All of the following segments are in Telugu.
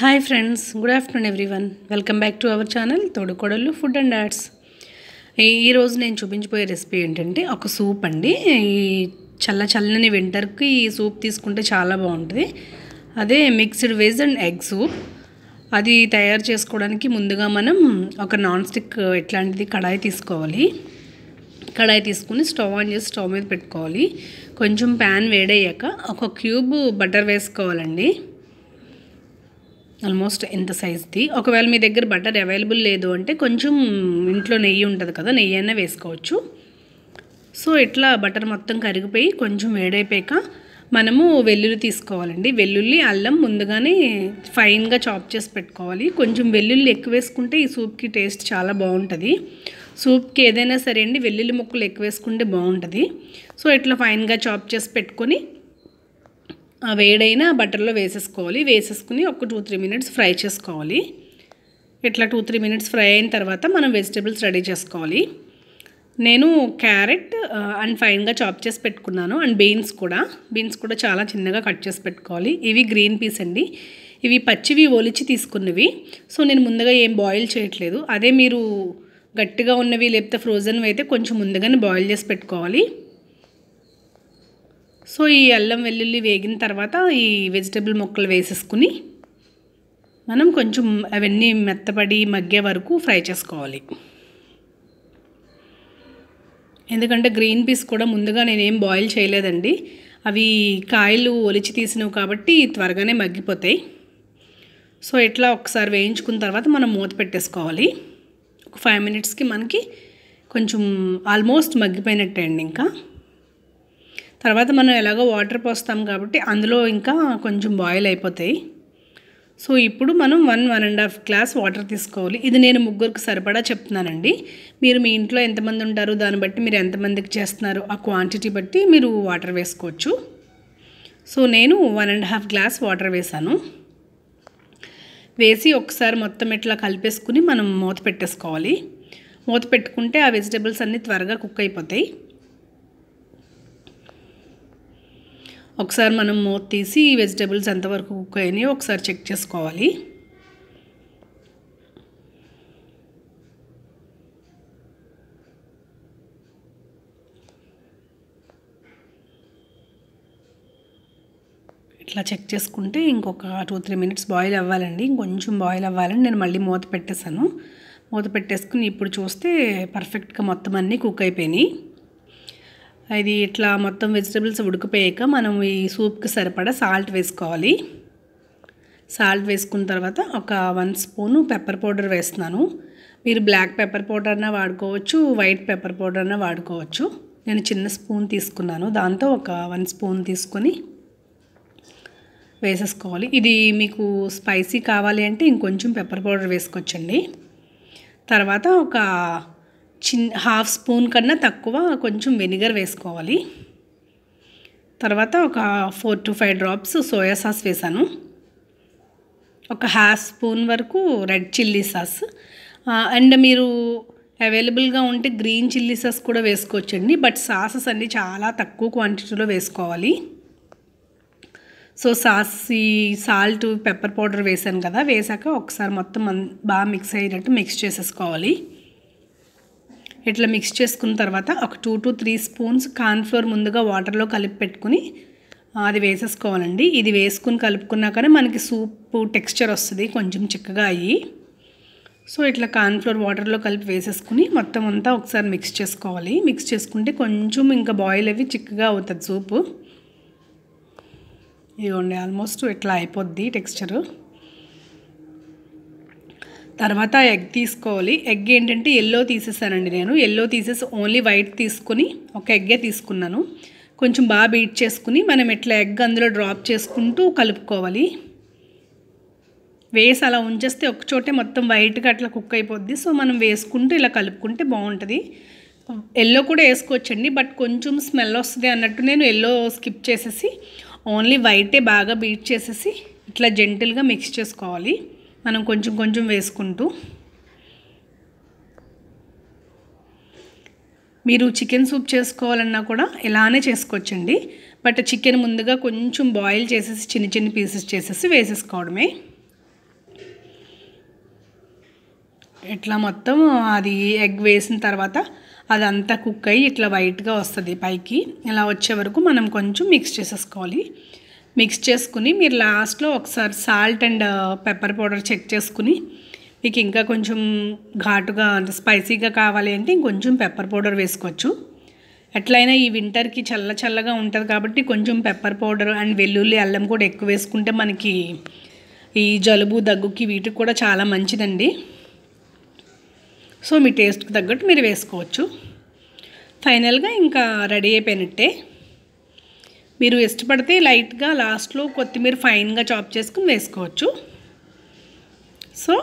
hi friends good afternoon everyone welcome back to our channel తోడుకోడళ్ళు ఫుడ్ అండ్ ఆర్ట్స్ ఈరోజు నేను చూపించబోయే రెసిపీ ఏంటంటే ఒక సూప్ అండి ఈ చల్ల చల్లని వింటర్కి ఈ సూప్ తీసుకుంటే చాలా బాగుంటుంది అదే mixed veg and egg soup అది తయారు చేసుకోవడానికి ముందుగా మనం ఒక నాన్ స్టిక్ ఎట్లాంటిది కడాయి తీసుకోవాలి కడాయి తీసుకుని స్టవ్ ఆన్ చేసి స్టవ్ మీద పెట్టుకోవాలి కొంచెం ప్యాన్ వేడయ్యాక ఒక క్యూబ్ బటర్ వేసుకోవాలండి ఆల్మోస్ట్ ఎంత సైజ్ది ఒకవేళ మీ దగ్గర బటర్ అవైలబుల్ లేదు అంటే కొంచెం ఇంట్లో నెయ్యి ఉంటుంది కదా నెయ్యి అయినా వేసుకోవచ్చు సో ఇట్లా బటర్ మొత్తం కరిగిపోయి కొంచెం వేడైపోయాక మనము వెల్లుల్లి తీసుకోవాలండి వెల్లుల్లి అల్లం ముందుగానే ఫైన్గా చాప్ చేసి పెట్టుకోవాలి కొంచెం వెల్లుల్లి ఎక్కువ వేసుకుంటే ఈ సూప్కి టేస్ట్ చాలా బాగుంటుంది సూప్కి ఏదైనా సరే అండి వెల్లుల్లి ముక్కలు ఎక్కువ వేసుకుంటే బాగుంటుంది సో ఇట్లా ఫైన్గా చాప్ చేసి పెట్టుకొని ఆ వేడైన బటర్లో వేసేసుకోవాలి వేసేసుకుని ఒక టూ త్రీ మినిట్స్ ఫ్రై చేసుకోవాలి ఇట్లా టూ త్రీ మినిట్స్ ఫ్రై అయిన తర్వాత మనం వెజిటేబుల్స్ రెడీ చేసుకోవాలి నేను క్యారెట్ అండ్ ఫైన్గా చాప్ చేసి పెట్టుకున్నాను అండ్ బీన్స్ కూడా బీన్స్ కూడా చాలా చిన్నగా కట్ చేసి పెట్టుకోవాలి ఇవి గ్రీన్ పీస్ అండి ఇవి పచ్చివి ఒలిచి తీసుకున్నవి సో నేను ముందుగా ఏం బాయిల్ చేయట్లేదు అదే మీరు గట్టిగా ఉన్నవి లేకపోతే ఫ్రోజన్వి అయితే కొంచెం ముందుగానే బాయిల్ చేసి పెట్టుకోవాలి సో ఈ అల్లం వెల్లుల్లి వేగిన తర్వాత ఈ వెజిటేబుల్ ముక్కలు వేసేసుకుని మనం కొంచెం అవన్నీ మెత్తపడి మగ్గే వరకు ఫ్రై చేసుకోవాలి ఎందుకంటే గ్రీన్ పీస్ కూడా ముందుగా నేనేం బాయిల్ చేయలేదండి అవి కాయలు ఒలిచి తీసినవి కాబట్టి త్వరగానే మగ్గిపోతాయి సో ఇట్లా ఒకసారి వేయించుకున్న తర్వాత మనం మూత పెట్టేసుకోవాలి ఒక ఫైవ్ మినిట్స్కి మనకి కొంచెం ఆల్మోస్ట్ మగ్గిపోయినట్టే అండి ఇంకా తర్వాత మనం ఎలాగో వాటర్ పోస్తాం కాబట్టి అందులో ఇంకా కొంచెం బాయిల్ అయిపోతాయి సో ఇప్పుడు మనం one one and half glass water తీసుకోవాలి ఇది నేను ముగ్గురికి సరిపడా చెప్తున్నానండి మీరు మీ ఇంట్లో ఎంతమంది ఉంటారు దాన్ని బట్టి మీరు ఎంతమందికి చేస్తున్నారు ఆ క్వాంటిటీ బట్టి మీరు వాటర్ వేసుకోవచ్చు సో నేను one and half glass water వేసాను వేసి ఒకసారి మొత్తం ఇట్లా కలిపేసుకుని మనం మూత పెట్టేసుకోవాలి మూత పెట్టుకుంటే ఆ వెజిటేబుల్స్ అన్నీ త్వరగా కుక్ అయిపోతాయి ఒకసారి మనం మూత తీసి వెజిటేబుల్స్ ఎంతవరకు కుక్ అయినాయో ఒకసారి చెక్ చేసుకోవాలి ఇట్లా చెక్ చేసుకుంటే ఇంకొక టూ త్రీ మినిట్స్ బాయిల్ అవ్వాలండి ఇంకొంచెం బాయిల్ అవ్వాలని నేను మళ్ళీ మూత పెట్టేశాను మూత పెట్టేసుకుని ఇప్పుడు చూస్తే పర్ఫెక్ట్గా మొత్తం అన్నీ కుక్ అయిపోయినాయి అది ఇట్లా మొత్తం వెజిటబుల్స్ ఉడికిపోయాక మనం ఈ సూప్కి సరిపడా సాల్ట్ వేసుకోవాలి సాల్ట్ వేసుకున్న తర్వాత ఒక వన్ స్పూను పెప్పర్ పౌడర్ వేస్తున్నాను మీరు బ్లాక్ పెప్పర్ పౌడర్ అన్నా వాడుకోవచ్చు వైట్ పెప్పర్ పౌడర్ వాడుకోవచ్చు నేను చిన్న స్పూన్ తీసుకున్నాను దాంతో ఒక వన్ స్పూన్ తీసుకొని వేసేసుకోవాలి ఇది మీకు స్పైసీ కావాలి అంటే ఇంకొంచెం పెప్పర్ పౌడర్ వేసుకొచ్చండి తర్వాత ఒక చిన్ హాఫ్ స్పూన్ కన్నా తక్కువ కొంచెం వెనిగర్ వేసుకోవాలి తర్వాత ఒక four to five drops soya sauce వేసాను ఒక హాఫ్ స్పూన్ వరకు రెడ్ చిల్లీ సాస్ అండ్ మీరు అవైలబుల్గా ఉంటే గ్రీన్ చిల్లీ సాస్ కూడా వేసుకోవచ్చండి బట్ సాసెస్ అన్నీ చాలా తక్కువ క్వాంటిటీలో వేసుకోవాలి సో సాస్ ఈ సాల్ట్ పెప్పర్ పౌడర్ వేసాను కదా వేసాక ఒకసారి మొత్తం బాగా మిక్స్ అయ్యేటట్టు మిక్స్ చేసేసుకోవాలి ఇట్లా మిక్స్ చేసుకున్న తర్వాత ఒక two to three spoons cornflour ముందుగా వాటర్లో కలిపి పెట్టుకుని అది వేసేసుకోవాలండి ఇది వేసుకుని కలుపుకున్నాకనే మనకి సూప్ టెక్స్చర్ వస్తుంది కొంచెం చిక్కగా అయ్యి సో ఇట్లా కార్న్ఫ్లోర్ వాటర్లో కలిపి వేసేసుకుని మొత్తం అంతా ఒకసారి మిక్స్ చేసుకోవాలి మిక్స్ చేసుకుంటే కొంచెం ఇంకా బాయిల్ అవి చిక్కగా అవుతుంది సూపు ఇదిగోండి ఆల్మోస్ట్ ఇట్లా అయిపోద్ది టెక్స్చరు తర్వాత ఎగ్ తీసుకోవాలి ఎగ్ ఏంటంటే ఎల్లో తీసేసానండి నేను ఎల్లో తీసేసి ఓన్లీ వైట్ తీసుకుని ఒక ఎగ్గే తీసుకున్నాను కొంచెం బాగా బీట్ చేసుకుని మనం ఇట్లా ఎగ్ అందులో డ్రాప్ చేసుకుంటూ కలుపుకోవాలి వేసి అలా ఉంచేస్తే ఒకచోటే మొత్తం వైట్గా అట్లా కుక్ అయిపోద్ది సో మనం వేసుకుంటూ ఇలా కలుపుకుంటే బాగుంటుంది ఎల్లో కూడా వేసుకోవచ్చండి బట్ కొంచెం స్మెల్ వస్తుంది అన్నట్టు నేను ఎల్లో స్కిప్ చేసేసి ఓన్లీ వైటే బాగా బీట్ చేసేసి ఇట్లా జెంటిల్గా మిక్స్ చేసుకోవాలి మనం కొంచెం కొంచెం వేసుకుంటూ మీరు చికెన్ సూప్ చేసుకోవాలన్నా కూడా ఇలానే చేసుకోవచ్చండి బట్ చికెన్ ముందుగా కొంచెం బాయిల్ చేసేసి చిన్న చిన్న పీసెస్ చేసేసి వేసేసుకోవడమే ఇట్లా మొత్తం అది ఎగ్ వేసిన తర్వాత అదంతా కుక్ అయ్యి ఇట్లా వైట్గా వస్తుంది పైకి ఇలా వచ్చే వరకు మనం కొంచెం మిక్స్ చేసేసుకోవాలి మిక్స్ చేసుకుని మీరు లాస్ట్లో ఒకసారి salt and pepper powder check చేసుకుని మీకు ఇంకా కొంచెం ఘాటుగా అంటే స్పైసీగా కావాలి అంటే ఇంకొంచెం పెప్పర్ పౌడర్ వేసుకోవచ్చు ఎట్లయినా ఈ వింటర్కి చల్ల చల్లగా ఉంటుంది కాబట్టి కొంచెం పెప్పర్ పౌడర్ అండ్ వెల్లుల్లి అల్లం కూడా ఎక్కువ వేసుకుంటే మనకి ఈ జలుబు దగ్గుకి వీటికి కూడా చాలా మంచిదండి సో మీ టేస్ట్కి తగ్గట్టు మీరు వేసుకోవచ్చు ఫైనల్గా ఇంకా రెడీ అయిపోయినట్టే మీరు ఇష్టపడితే లైట్గా లాస్ట్లో కొత్తిమీర ఫైన్గా చాప్ చేసుకుని వేసుకోవచ్చు సో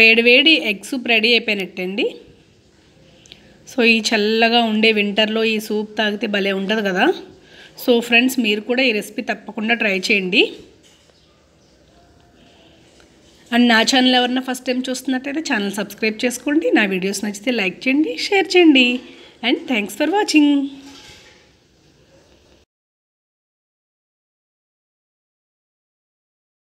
వేడివేడి ఎగ్స్ సూప్ రెడీ అయిపోయినట్టండి సో ఈ చల్లగా ఉండే వింటర్లో ఈ సూప్ తాగితే భలే ఉంటుంది కదా సో ఫ్రెండ్స్ మీరు కూడా ఈ రెసిపీ తప్పకుండా ట్రై చేయండి అండ్ నా ఛానల్ ఎవరన్నా ఫస్ట్ టైం చూస్తున్నట్టయితే ఛానల్ సబ్స్క్రైబ్ చేసుకోండి నా వీడియోస్ నచ్చితే లైక్ చేయండి షేర్ చేయండి అండ్ థ్యాంక్స్ ఫర్ వాచింగ్